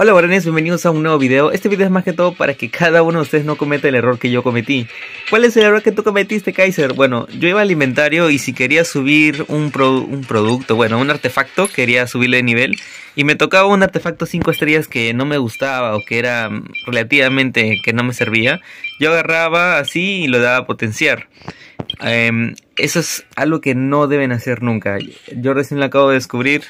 Hola varones, bienvenidos a un nuevo video. Este video es más que todo para que cada uno de ustedes no cometa el error que yo cometí. ¿Cuál es el error que tú cometiste, Kaiser? Bueno, yo iba al inventario y si quería subir un, producto, bueno, un artefacto, quería subirle de nivel y me tocaba un artefacto 5 estrellas que no me gustaba o que era relativamente que no me servía. Yo agarraba así y lo daba a potenciar. Em, eso es algo que no deben hacer nunca. Yo recién lo acabo de descubrir.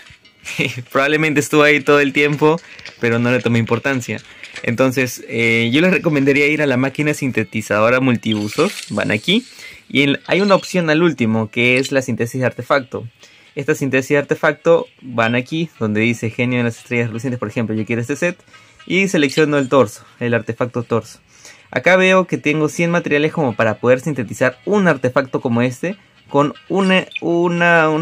Probablemente estuve ahí todo el tiempo pero no le tomé importancia. Entonces, eh, yo les recomendaría ir a la máquina sintetizadora multiusos, van aquí, y hay una opción al último, que es la síntesis de artefacto. Esta síntesis de artefacto van aquí, donde dice genio de las estrellas lucientes. por ejemplo, yo quiero este set, y selecciono el torso, el artefacto torso. Acá veo que tengo 100 materiales como para poder sintetizar un artefacto como este con un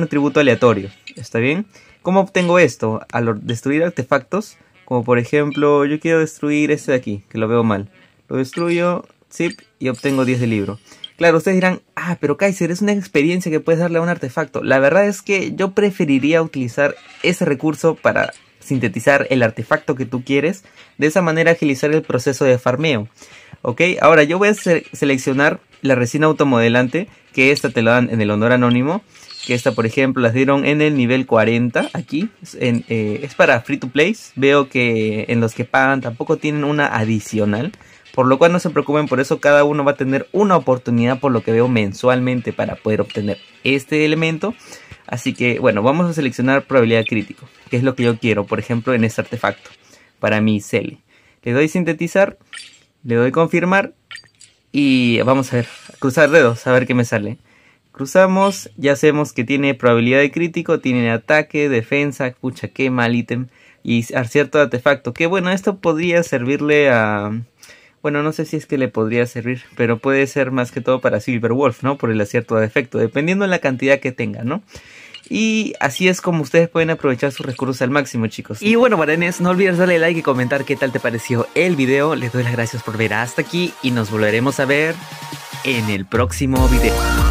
atributo aleatorio. ¿Está bien? ¿Cómo obtengo esto? Al destruir artefactos como por ejemplo, yo quiero destruir este de aquí, que lo veo mal. Lo destruyo, zip, y obtengo 10 de libro. Claro, ustedes dirán, ah, pero Kaiser, es una experiencia que puedes darle a un artefacto. La verdad es que yo preferiría utilizar ese recurso para sintetizar el artefacto que tú quieres. De esa manera agilizar el proceso de farmeo. Ok, ahora yo voy a seleccionar la resina automodelante, que esta te la dan en el honor anónimo, que esta por ejemplo las dieron en el nivel 40 aquí, eh, es para free to play, veo que en los que pagan tampoco tienen una adicional, por lo cual no se preocupen, por eso cada uno va a tener una oportunidad por lo que veo mensualmente para poder obtener este elemento. Así que bueno, vamos a seleccionar probabilidad crítico, que es lo que yo quiero, por ejemplo, en este artefacto, para mi Cele. Le doy sintetizar, le doy confirmar y vamos a ver, cruzar dedos, a ver qué me sale. Cruzamos, ya sabemos que tiene probabilidad de crítico, tiene ataque, defensa, pucha, qué mal ítem. Y acierto de artefacto, que bueno, esto podría servirle a... Bueno, no sé si es que le podría servir, pero puede ser más que todo para Silver Wolf, ¿no? Por el acierto de defecto dependiendo de la cantidad que tenga, ¿no? Y así es como ustedes pueden aprovechar sus recursos al máximo, chicos. Y bueno, baranes, no olvides darle like y comentar qué tal te pareció el video. Les doy las gracias por ver hasta aquí y nos volveremos a ver en el próximo video.